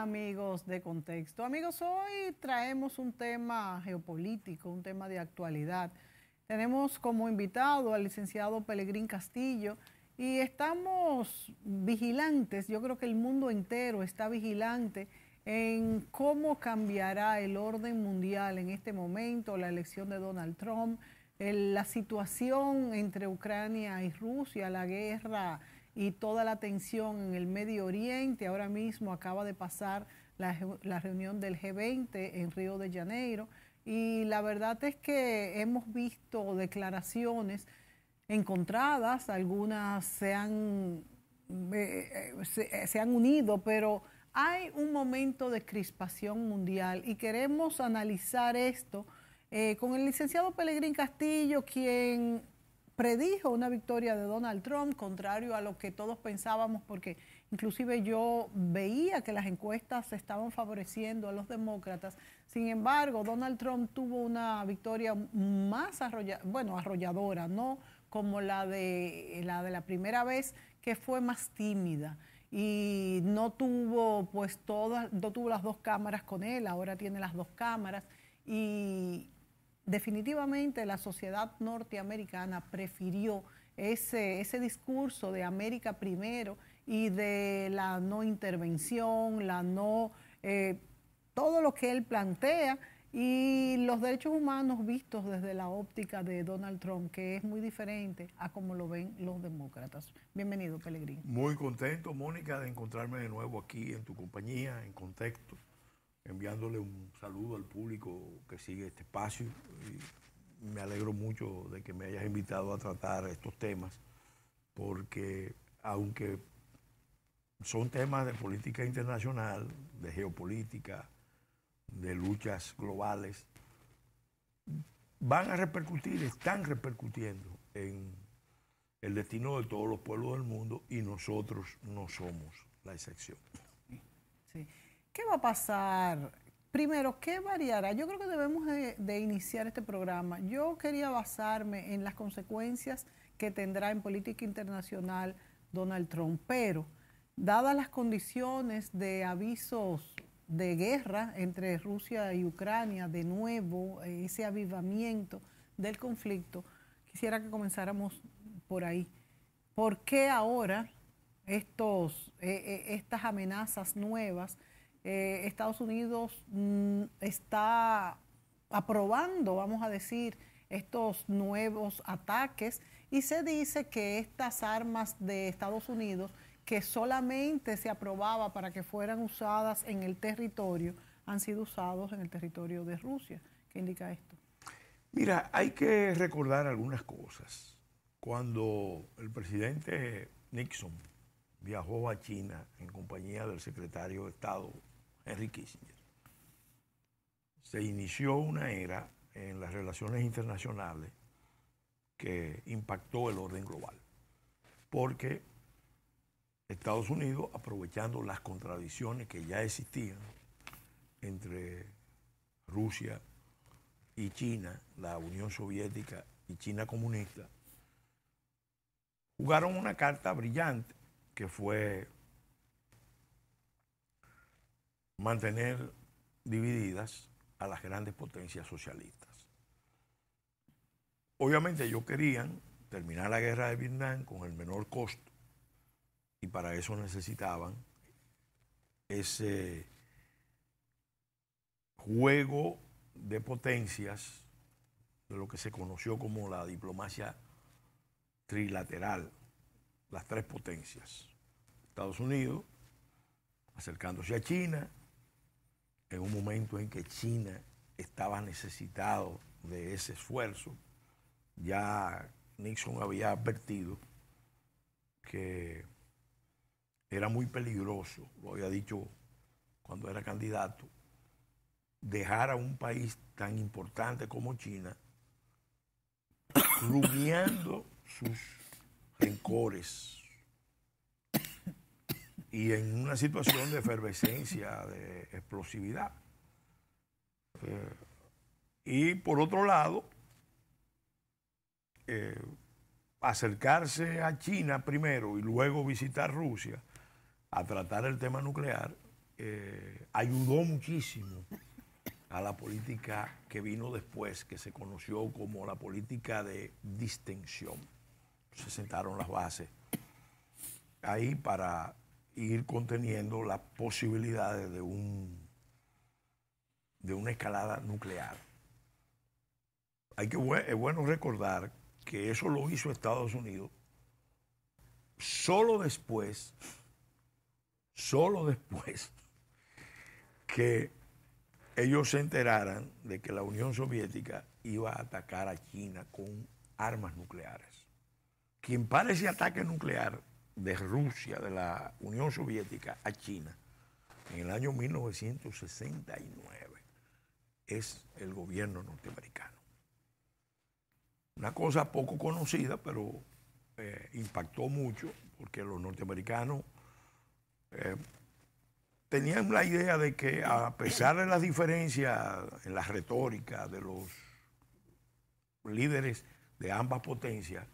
amigos de Contexto. Amigos, hoy traemos un tema geopolítico, un tema de actualidad. Tenemos como invitado al licenciado Pelegrín Castillo y estamos vigilantes, yo creo que el mundo entero está vigilante en cómo cambiará el orden mundial en este momento, la elección de Donald Trump, la situación entre Ucrania y Rusia, la guerra y toda la atención en el Medio Oriente. Ahora mismo acaba de pasar la, reunión del G20 en Río de Janeiro y la verdad es que hemos visto declaraciones encontradas, algunas se han, eh, eh, eh, se, han unido, pero hay un momento de crispación mundial y queremos analizar esto. con el licenciado Pelegrín Castillo, quien predijo una victoria de Donald Trump, contrario a lo que todos pensábamos, porque inclusive yo veía que las encuestas se estaban favoreciendo a los demócratas. Sin embargo, Donald Trump tuvo una victoria más bueno, arrolladora, no como la de, la de la primera vez, que fue más tímida y no tuvo pues todas, no tuvo las dos cámaras con él, ahora tiene las dos cámaras y definitivamente la sociedad norteamericana prefirió ese, ese discurso de América primero y de la no intervención, la no, eh, todo lo que él plantea y los derechos humanos vistos desde la óptica de Donald Trump, que es muy diferente a como lo ven los demócratas. Bienvenido, Pellegrini. Muy contento, Mónica, de encontrarme de nuevo aquí en tu compañía, en contexto enviándole un saludo al público que sigue este espacio. Y me alegro mucho de que me hayas invitado a tratar estos temas, porque aunque son temas de política internacional, de geopolítica, de luchas globales, van a repercutir, están repercutiendo en el destino de todos los pueblos del mundo y nosotros no somos la excepción. Sí. ¿Qué va a pasar? Primero, ¿qué variará? Yo creo que debemos de, iniciar este programa. Yo quería basarme en las consecuencias que tendrá en política internacional Donald Trump, pero dadas las condiciones de avisos de guerra entre Rusia y Ucrania, de nuevo, eh, ese avivamiento del conflicto, quisiera que comenzáramos por ahí. ¿Por qué ahora estos, eh, eh, estas amenazas nuevas? Eh, Estados Unidos mm, está aprobando, vamos a decir, estos nuevos ataques y se dice que estas armas de Estados Unidos que solamente se aprobaba para que fueran usadas en el territorio, han sido usados en el territorio de Rusia. ¿Qué indica esto? Mira, hay que recordar algunas cosas. Cuando el presidente Nixon viajó a China en compañía del secretario de Estado Henry Kissinger, se inició una era en las relaciones internacionales que impactó el orden global, porque Estados Unidos, aprovechando las contradicciones que ya existían entre Rusia y China, la Unión Soviética y China comunista, jugaron una carta brillante que fue mantener divididas a las grandes potencias socialistas. Obviamente ellos querían terminar la guerra de Vietnam con el menor costo y para eso necesitaban ese juego de potencias de lo que se conoció como la diplomacia trilateral, las tres potencias, Estados Unidos, acercándose a China, en un momento en que China estaba necesitado de ese esfuerzo, ya Nixon había advertido que era muy peligroso, lo había dicho cuando era candidato, dejar a un país tan importante como China rumiando sus rencores, y en una situación de efervescencia, de explosividad. Eh, y por otro lado, eh, acercarse a China primero y luego visitar Rusia a tratar el tema nuclear eh, ayudó muchísimo a la política que vino después, que se conoció como la política de distensión. Se sentaron las bases ahí para ir conteniendo las posibilidades de, un, de una escalada nuclear. Hay que, es bueno recordar que eso lo hizo Estados Unidos solo después, solo después que ellos se enteraran de que la Unión Soviética iba a atacar a China con armas nucleares. Quien PARA ese ataque nuclear de Rusia, de la Unión Soviética a China, en el año 1969, es el gobierno norteamericano. Una cosa poco conocida, pero eh, impactó mucho, porque los norteamericanos eh, tenían la idea de que a pesar de las diferencias en la retórica de los líderes de ambas potencias,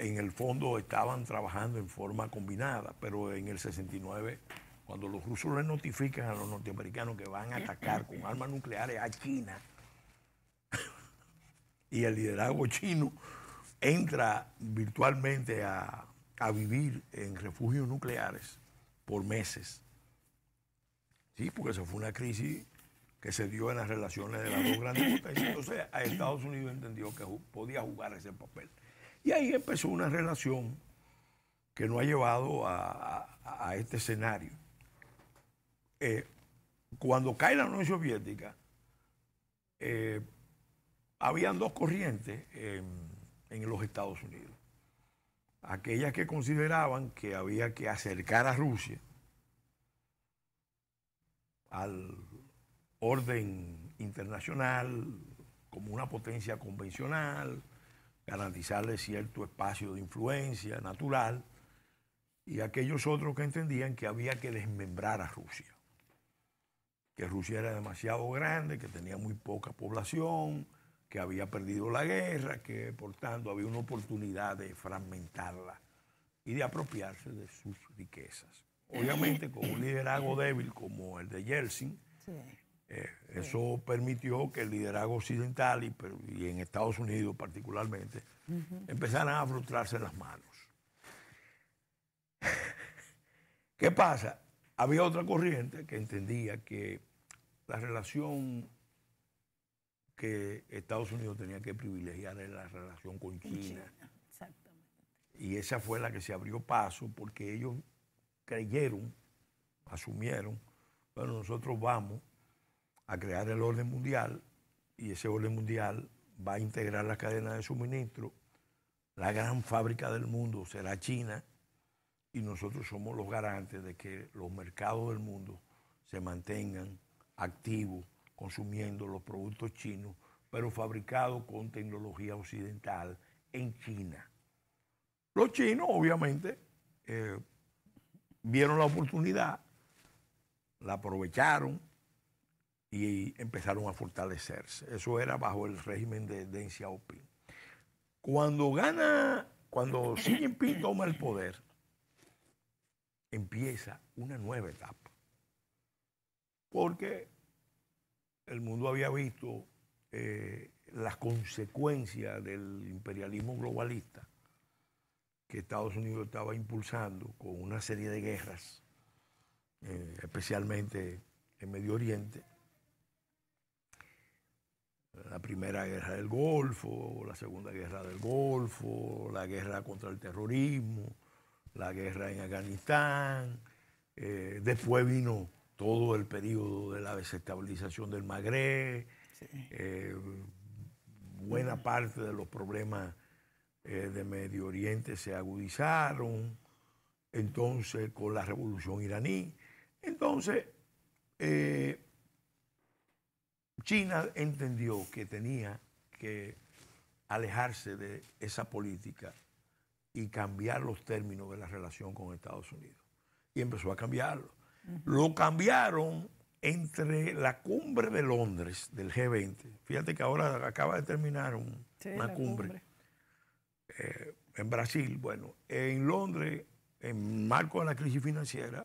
en el fondo estaban trabajando en forma combinada, pero en el 69, cuando los rusos le notifican a los norteamericanos que van a atacar con armas nucleares a China, y el liderazgo chino entra virtualmente a, vivir en refugios nucleares por meses. Sí, porque eso fue una crisis que se dio en las relaciones de las dos grandes potencias. Entonces, Estados Unidos entendió que podía jugar ese papel. Y ahí empezó una relación que nos ha llevado a, este escenario. Eh, cuando cae la Unión Soviética, eh, habían dos corrientes en los Estados Unidos. Aquellas que consideraban que había que acercar a Rusia al orden internacional como una potencia convencional, garantizarle cierto espacio de influencia natural, y aquellos otros que entendían que había que desmembrar a Rusia, que Rusia era demasiado grande, que tenía muy poca población, que había perdido la guerra, que por tanto había una oportunidad de fragmentarla y de apropiarse de sus riquezas. Obviamente con un liderazgo débil como el de Yeltsin, eh, eso permitió que el liderazgo occidental y, en Estados Unidos particularmente empezaran a frustrarse las manos. ¿Qué pasa? Había otra corriente que entendía que la relación que Estados Unidos tenía que privilegiar era la relación con China. Y esa fue la que se abrió paso porque ellos creyeron, asumieron, bueno, nosotros vamos a crear el orden mundial y ese orden mundial va a integrar la cadena de suministro. La gran fábrica del mundo será China y nosotros somos los garantes de que los mercados del mundo se mantengan activos, consumiendo los productos chinos, pero fabricados con tecnología occidental en China. Los chinos, obviamente, eh, vieron la oportunidad, la aprovecharon, y empezaron a fortalecerse. Eso era bajo el régimen de Deng Xiaoping. Cuando gana, cuando Xi Jinping toma el poder, empieza una nueva etapa. Porque el mundo había visto eh, las consecuencias del imperialismo globalista que Estados Unidos estaba impulsando con una serie de guerras, eh, especialmente en Medio Oriente, la primera guerra del Golfo, la segunda guerra del Golfo, la guerra contra el terrorismo, la guerra en Afganistán. Eh, después vino todo el periodo de la desestabilización del Magreb, eh, buena mm. parte de los problemas eh, de Medio Oriente se agudizaron, entonces con la revolución iraní. Entonces, China entendió que tenía que alejarse de esa política y cambiar los términos de la relación con Estados Unidos. Y empezó a cambiarlo. Lo cambiaron entre la cumbre de Londres del G20. Fíjate que ahora acaba de terminar una cumbre, eh, en Brasil. Bueno, en Londres, en marco de la crisis financiera,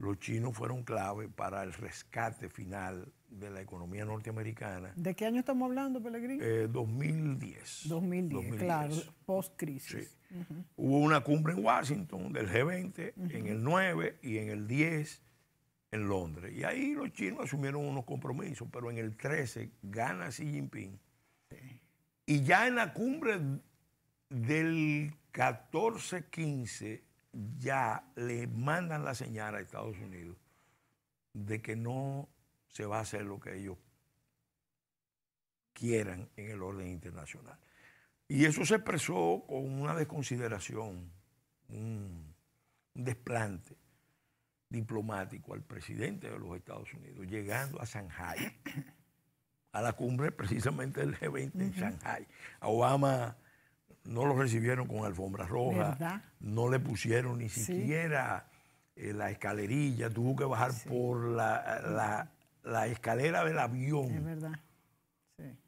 los chinos fueron clave para el rescate final de la economía norteamericana. ¿De qué año estamos hablando, Pellegrini? 2010. Eh, 2010. claro, post-crisis. Hubo una cumbre en Washington del G20 en el 9 y en el 10 en Londres. Y ahí los chinos asumieron unos compromisos, pero en el 13 gana Xi Jinping. Y ya en la cumbre del 14-15 ya le mandan la señal a Estados Unidos de que no se va a hacer lo que ellos quieran en el orden internacional. Y eso se expresó con una desconsideración, un desplante diplomático al presidente de los Estados Unidos, llegando a Shanghai, a la cumbre precisamente del G20 en Shanghai, en Obama no lo recibieron con alfombra roja, no le pusieron ni siquiera eh, la escalerilla, tuvo que bajar por la, escalera del avión.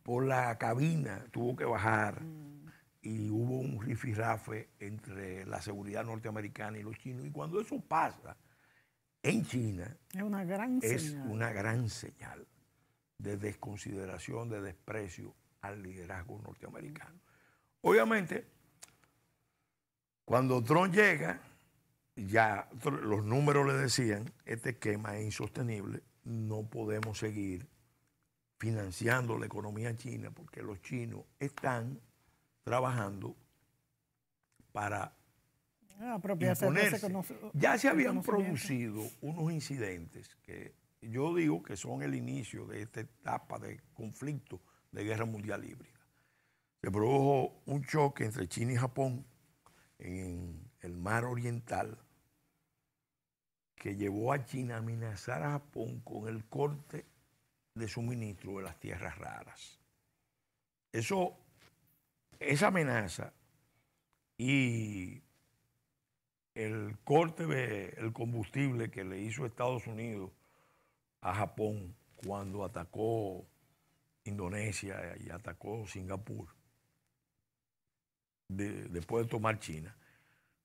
Por la cabina tuvo que bajar mm. y hubo un rifirrafe entre la seguridad norteamericana y los chinos. Y cuando eso pasa en China, es una gran, señal. de desconsideración, de desprecio al liderazgo norteamericano. Obviamente, cuando Trump llega, ya los números le decían, este esquema es insostenible, no podemos seguir financiando la economía china porque los chinos están trabajando para ah, apropiarse Ya se habían producido unos incidentes que yo digo que son el inicio de esta etapa de conflicto de guerra mundial libre se produjo un choque entre China y Japón en el mar oriental que llevó a China a amenazar a Japón con el corte de suministro de las tierras raras. Eso, esa amenaza y el corte del combustible que le hizo Estados Unidos a Japón cuando atacó Indonesia y atacó Singapur, después de tomar China,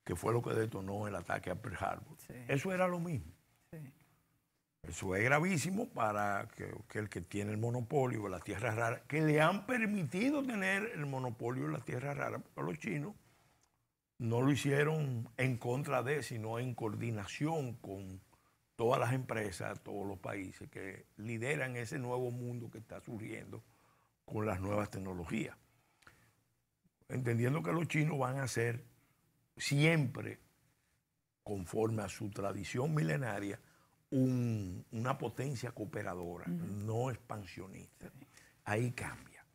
que fue lo que detonó el ataque a Pearl Harbor. Eso era lo mismo. Eso es gravísimo para que, que, el que tiene el monopolio de las tierras raras, que le han permitido tener el monopolio de las tierras raras a los chinos, no lo hicieron en contra de, sino en coordinación con todas las empresas, todos los países que lideran ese nuevo mundo que está surgiendo con las nuevas tecnologías entendiendo que los chinos van a ser siempre, conforme a su tradición milenaria, una potencia cooperadora, no expansionista. Ahí cambia,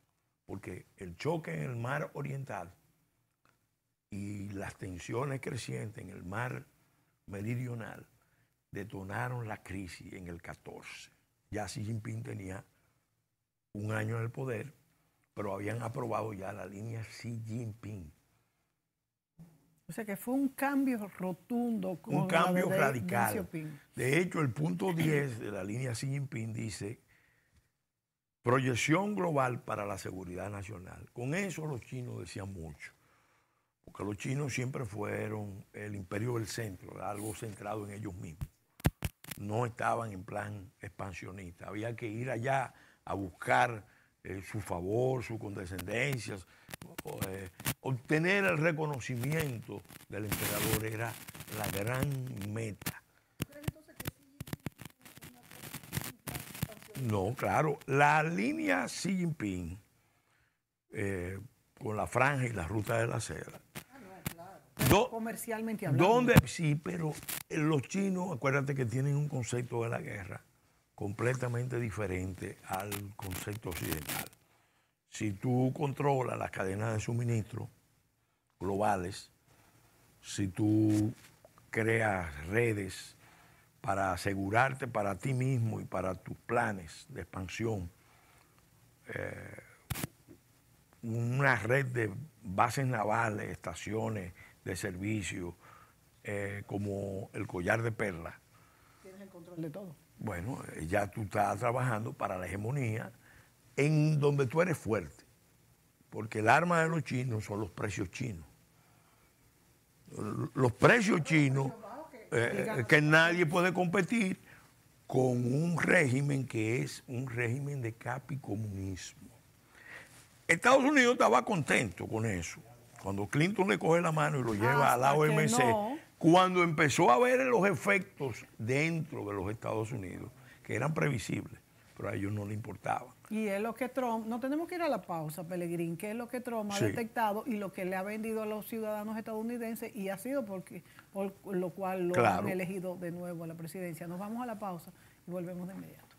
porque el choque en el mar oriental y las tensiones crecientes en el mar meridional detonaron la crisis en el 14. Ya Xi Jinping tenía un año en el poder pero habían aprobado ya la línea Xi Jinping. O sea que fue un cambio rotundo. Con un cambio radical. De hecho, el punto 10 de la línea Xi Jinping dice proyección global para la seguridad nacional. Con eso los chinos decían mucho, porque los chinos siempre fueron el imperio del centro, algo centrado en ellos mismos. No estaban en plan expansionista, había que ir allá a buscar eh, su favor, su condescendencias, eh, obtener el reconocimiento del emperador era la gran meta. No, claro, la línea Xi Jinping eh, con la franja y la ruta de la seda. comercialmente hablando. sí, pero los chinos, acuérdate que tienen un concepto de la guerra completamente diferente al concepto occidental. Si tú controlas las cadenas de suministro globales, si tú creas redes para asegurarte para ti mismo y para tus planes de expansión, eh, una red de bases navales, estaciones de servicio, eh, como el collar de perla. Tienes el control de todo bueno, ya tú estás trabajando para la hegemonía en donde tú eres fuerte, porque el arma de los chinos son los precios chinos. Los precios chinos eh, eh, que nadie puede competir con un régimen que es un régimen de capicomunismo. Estados Unidos estaba contento con eso. Cuando Clinton le coge la mano y lo lleva a la OMC, cuando empezó a ver los efectos dentro de los Estados Unidos, que eran previsibles, pero a ellos no le importaba. Y es lo que Trump, no tenemos que ir a la pausa, Pelegrín, que es lo que Trump ha detectado y lo que le ha vendido a los ciudadanos estadounidenses y ha sido por lo cual lo han elegido de nuevo a la presidencia. Nos vamos a la pausa y volvemos de inmediato.